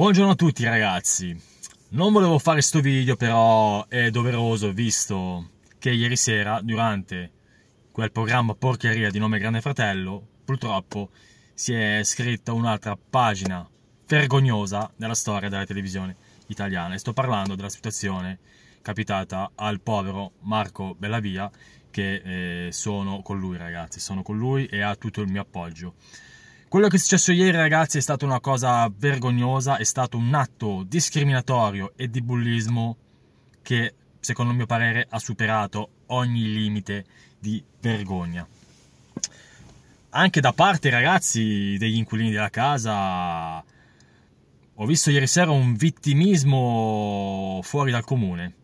Buongiorno a tutti ragazzi, non volevo fare questo video però è doveroso visto che ieri sera durante quel programma porcheria di nome Grande Fratello purtroppo si è scritta un'altra pagina vergognosa nella storia della televisione italiana e sto parlando della situazione capitata al povero Marco Bellavia che eh, sono con lui ragazzi, sono con lui e ha tutto il mio appoggio. Quello che è successo ieri, ragazzi, è stata una cosa vergognosa, è stato un atto discriminatorio e di bullismo che, secondo il mio parere, ha superato ogni limite di vergogna. Anche da parte, ragazzi, degli inquilini della casa, ho visto ieri sera un vittimismo fuori dal comune.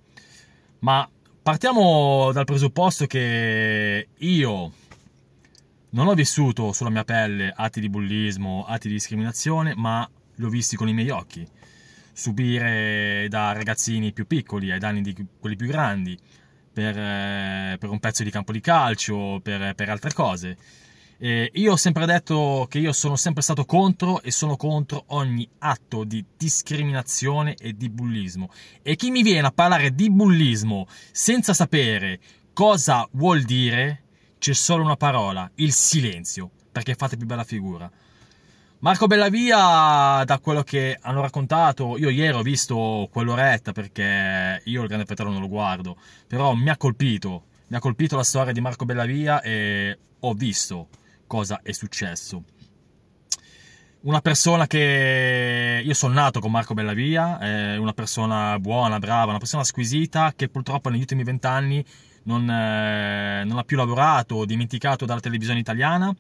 Ma partiamo dal presupposto che io non ho vissuto sulla mia pelle atti di bullismo, atti di discriminazione, ma li ho visti con i miei occhi. Subire da ragazzini più piccoli ai danni di quelli più grandi, per, eh, per un pezzo di campo di calcio, per, per altre cose. E io ho sempre detto che io sono sempre stato contro e sono contro ogni atto di discriminazione e di bullismo. E chi mi viene a parlare di bullismo senza sapere cosa vuol dire, c'è solo una parola, il silenzio, perché fate più bella figura. Marco Bellavia, da quello che hanno raccontato, io ieri ho visto quell'oretta perché io il Grande Fratello non lo guardo, però mi ha colpito, mi ha colpito la storia di Marco Bellavia e ho visto cosa è successo. Una persona che... Io sono nato con Marco Bellavia, eh, una persona buona, brava, una persona squisita che purtroppo negli ultimi vent'anni non, eh, non ha più lavorato, dimenticato dalla televisione italiana,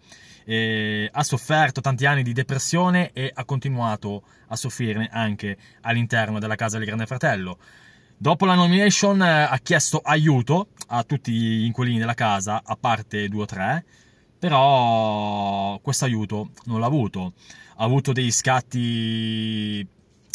eh, ha sofferto tanti anni di depressione e ha continuato a soffrirne anche all'interno della casa del Grande Fratello. Dopo la nomination eh, ha chiesto aiuto a tutti gli inquilini della casa, a parte due o tre, però questo aiuto non l'ha avuto. Ha avuto dei scatti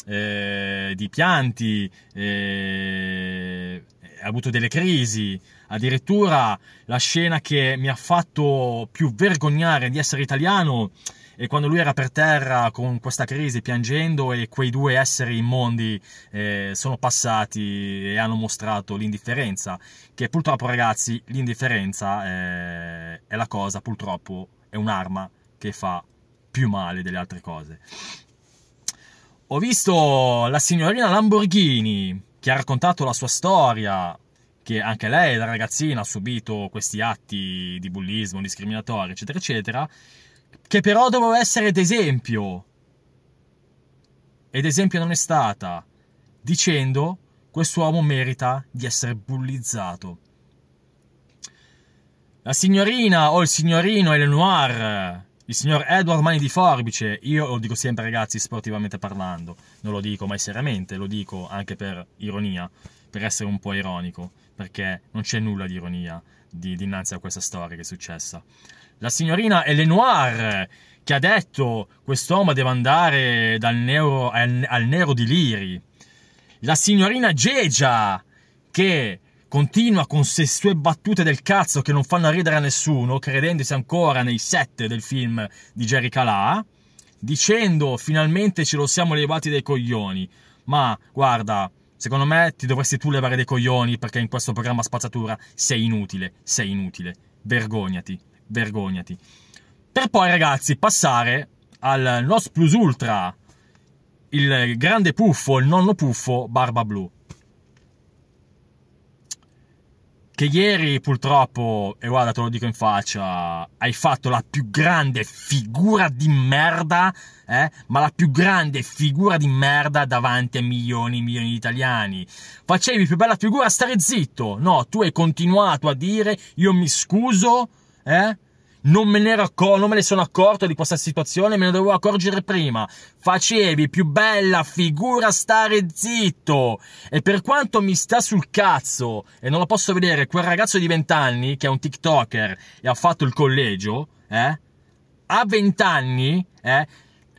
eh, di pianti, eh, ha avuto delle crisi, addirittura la scena che mi ha fatto più vergognare di essere italiano è quando lui era per terra con questa crisi piangendo e quei due esseri immondi eh, sono passati e hanno mostrato l'indifferenza, che purtroppo ragazzi l'indifferenza è, eh, è la cosa, purtroppo è un'arma che fa più male delle altre cose. Ho visto la signorina Lamborghini che ha raccontato la sua storia, che anche lei da ragazzina ha subito questi atti di bullismo, discriminatorio, eccetera, eccetera, che però doveva essere d'esempio. Ed esempio non è stata, dicendo quest'uomo merita di essere bullizzato. La signorina o il signorino Eleanor il signor Edward Mani di Forbice, io lo dico sempre ragazzi sportivamente parlando, non lo dico mai seriamente, lo dico anche per ironia, per essere un po' ironico, perché non c'è nulla di ironia di, dinanzi a questa storia che è successa. La signorina Elenoir, che ha detto quest'uomo deve andare dal neuro, al, al nero di Liri. La signorina Gegia, che Continua con se sue battute del cazzo che non fanno ridere a nessuno, credendosi ancora nei set del film di Jerry Calà, dicendo finalmente ce lo siamo levati dai coglioni. Ma guarda, secondo me ti dovresti tu levare dei coglioni perché in questo programma spazzatura sei inutile, sei inutile. Vergognati, vergognati. Per poi ragazzi passare al Nos Plus Ultra, il grande puffo, il nonno puffo, Barba Blu. che ieri purtroppo, e guarda te lo dico in faccia, hai fatto la più grande figura di merda, eh? ma la più grande figura di merda davanti a milioni e milioni di italiani. Facevi più bella figura stare zitto, no, tu hai continuato a dire io mi scuso, eh? non me, non me ne sono accorto di questa situazione, me ne dovevo accorgere prima. Facevi più bella figura stare zitto. E per quanto mi sta sul cazzo, e non lo posso vedere, quel ragazzo di 20 anni, che è un TikToker e ha fatto il collegio, eh? A 20 anni, eh?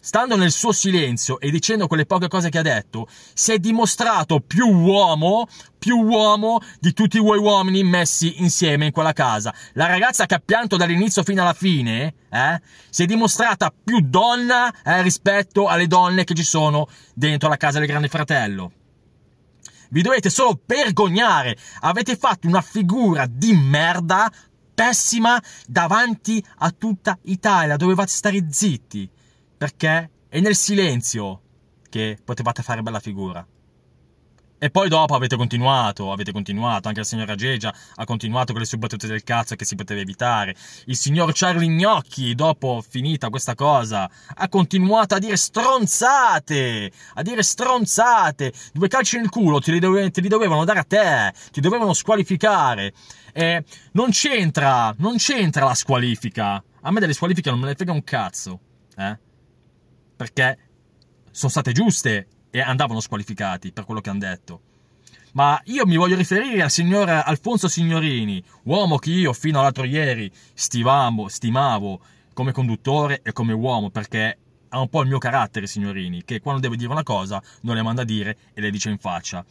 stando nel suo silenzio e dicendo quelle poche cose che ha detto, si è dimostrato più uomo, più uomo di tutti voi uomini messi insieme in quella casa. La ragazza che ha pianto dall'inizio fino alla fine, eh, si è dimostrata più donna eh, rispetto alle donne che ci sono dentro la casa del Grande Fratello. Vi dovete solo vergognare. Avete fatto una figura di merda pessima davanti a tutta Italia. Dovevate stare zitti perché è nel silenzio che potevate fare bella figura. E poi dopo avete continuato, avete continuato, anche la signora Gegia ha continuato con le sue battute del cazzo che si poteva evitare. Il signor Charlie Gnocchi, dopo finita questa cosa, ha continuato a dire stronzate, a dire stronzate. Due calci nel culo te li, dove, te li dovevano dare a te, ti dovevano squalificare. E non c'entra, non c'entra la squalifica. A me delle squalifiche non me ne frega un cazzo, eh perché sono state giuste e andavano squalificati per quello che hanno detto. Ma io mi voglio riferire al signor Alfonso Signorini, uomo che io fino all'altro ieri stivamo, stimavo come conduttore e come uomo, perché ha un po' il mio carattere, signorini, che quando deve dire una cosa non le manda a dire e le dice in faccia.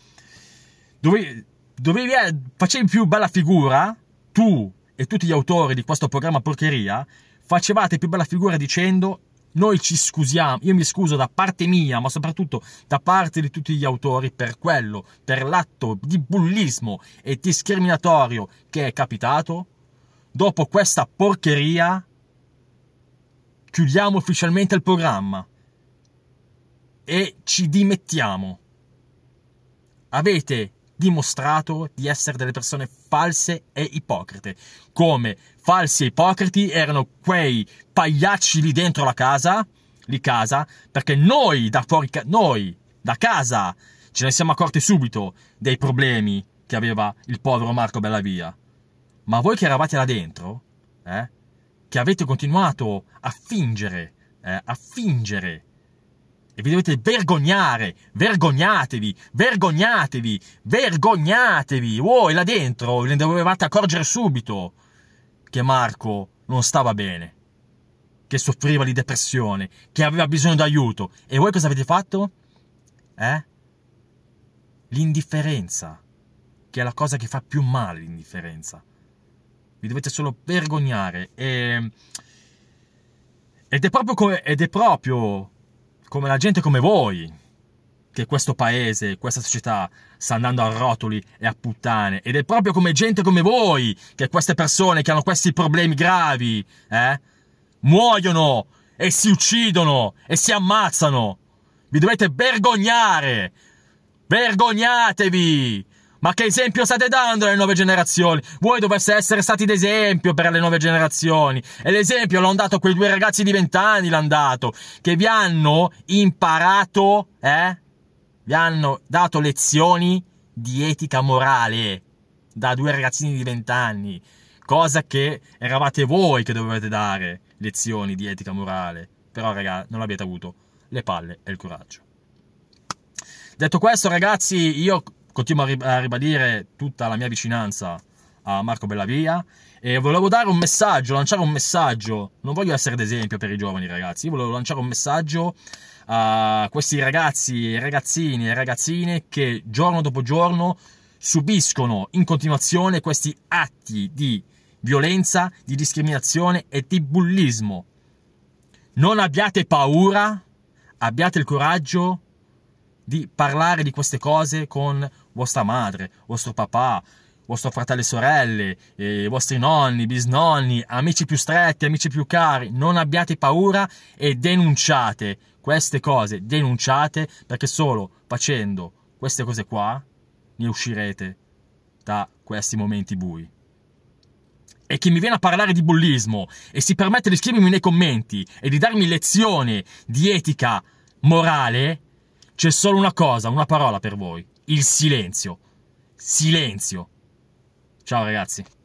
Dovevi, dovevi eh, facevi più bella figura, tu e tutti gli autori di questo programma porcheria, facevate più bella figura dicendo noi ci scusiamo, io mi scuso da parte mia, ma soprattutto da parte di tutti gli autori per quello, per l'atto di bullismo e discriminatorio che è capitato. Dopo questa porcheria, chiudiamo ufficialmente il programma e ci dimettiamo. Avete dimostrato di essere delle persone false e ipocrite. Come falsi e ipocriti erano quei pagliacci lì dentro la casa, lì casa, perché noi da fuori, noi da casa ce ne siamo accorti subito dei problemi che aveva il povero Marco Bellavia. Ma voi che eravate là dentro, eh, che avete continuato a fingere, eh, a fingere e vi dovete vergognare, vergognatevi, vergognatevi, vergognatevi, wow, e là dentro, ve ne dovevate accorgere subito che Marco non stava bene, che soffriva di depressione, che aveva bisogno d'aiuto, e voi cosa avete fatto? Eh? L'indifferenza, che è la cosa che fa più male l'indifferenza. Vi dovete solo vergognare e... Ed è proprio, come, ed è proprio come la gente come voi, che questo paese, questa società sta andando a rotoli e a puttane. Ed è proprio come gente come voi che queste persone che hanno questi problemi gravi, eh, muoiono e si uccidono e si ammazzano. Vi dovete vergognare. Vergognatevi ma che esempio state dando alle nuove generazioni? Voi dovreste essere stati d'esempio per le nuove generazioni. E l'esempio l'hanno dato quei due ragazzi di vent'anni, l'hanno dato, che vi hanno imparato, eh? Vi hanno dato lezioni di etica morale da due ragazzini di vent'anni. Cosa che eravate voi che dovevate dare lezioni di etica morale. Però, raga, non abbiate avuto le palle e il coraggio. Detto questo, ragazzi, io continuo a ribadire tutta la mia vicinanza a Marco Bellavia e volevo dare un messaggio, lanciare un messaggio, non voglio essere d'esempio per i giovani ragazzi, io volevo lanciare un messaggio a questi ragazzi, ragazzini e ragazzine che giorno dopo giorno subiscono in continuazione questi atti di violenza, di discriminazione e di bullismo. Non abbiate paura, abbiate il coraggio di parlare di queste cose con vostra madre, vostro papà, vostro fratello e sorelle, i vostri nonni, bisnonni, amici più stretti, amici più cari. Non abbiate paura e denunciate queste cose, denunciate perché solo facendo queste cose qua ne uscirete da questi momenti bui. E chi mi viene a parlare di bullismo e si permette di scrivermi nei commenti e di darmi lezioni di etica morale, c'è solo una cosa, una parola per voi. Il silenzio. Silenzio. Ciao ragazzi.